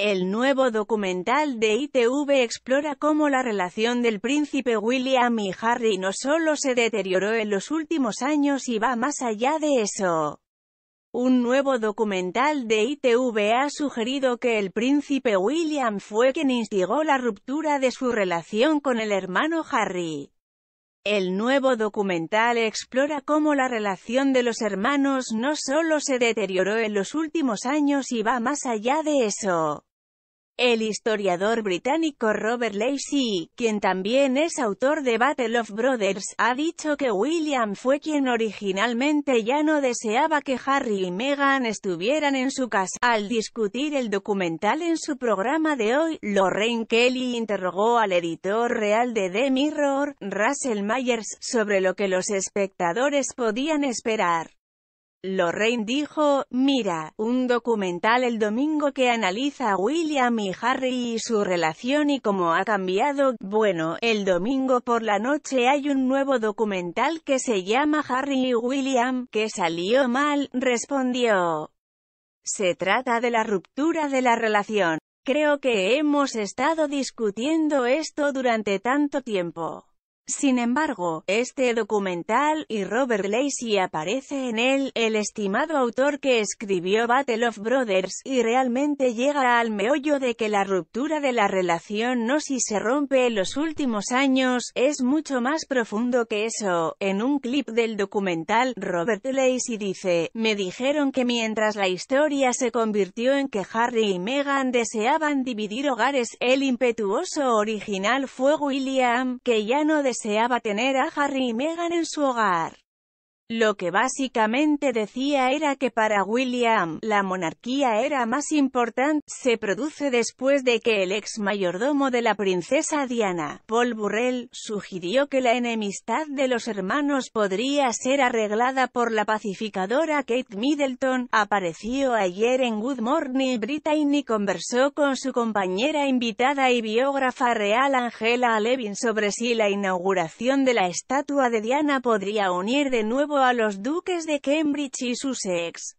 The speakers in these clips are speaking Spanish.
El nuevo documental de ITV explora cómo la relación del príncipe William y Harry no solo se deterioró en los últimos años y va más allá de eso. Un nuevo documental de ITV ha sugerido que el príncipe William fue quien instigó la ruptura de su relación con el hermano Harry. El nuevo documental explora cómo la relación de los hermanos no solo se deterioró en los últimos años y va más allá de eso. El historiador británico Robert Lacey, quien también es autor de Battle of Brothers, ha dicho que William fue quien originalmente ya no deseaba que Harry y Meghan estuvieran en su casa. Al discutir el documental en su programa de hoy, Lorraine Kelly interrogó al editor real de The Mirror, Russell Myers, sobre lo que los espectadores podían esperar. Lorraine dijo, mira, un documental el domingo que analiza a William y Harry y su relación y cómo ha cambiado, bueno, el domingo por la noche hay un nuevo documental que se llama Harry y William, que salió mal, respondió. Se trata de la ruptura de la relación. Creo que hemos estado discutiendo esto durante tanto tiempo. Sin embargo, este documental, y Robert Lacey aparece en él, el estimado autor que escribió Battle of Brothers, y realmente llega al meollo de que la ruptura de la relación no si se rompe en los últimos años, es mucho más profundo que eso. En un clip del documental, Robert Lacey dice, me dijeron que mientras la historia se convirtió en que Harry y Meghan deseaban dividir hogares, el impetuoso original fue William, que ya no deseaba deseaba tener a Harry y Meghan en su hogar. Lo que básicamente decía era que para William, la monarquía era más importante, se produce después de que el ex mayordomo de la princesa Diana, Paul Burrell, sugirió que la enemistad de los hermanos podría ser arreglada por la pacificadora Kate Middleton, apareció ayer en Good Morning Britain y conversó con su compañera invitada y biógrafa real Angela Levin sobre si la inauguración de la estatua de Diana podría unir de nuevo a los duques de Cambridge y Sussex.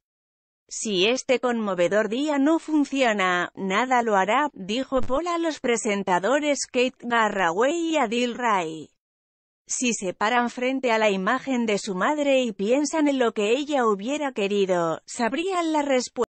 Si este conmovedor día no funciona, nada lo hará, dijo Paul a los presentadores Kate Garraway y Adil Ray. Si se paran frente a la imagen de su madre y piensan en lo que ella hubiera querido, sabrían la respuesta.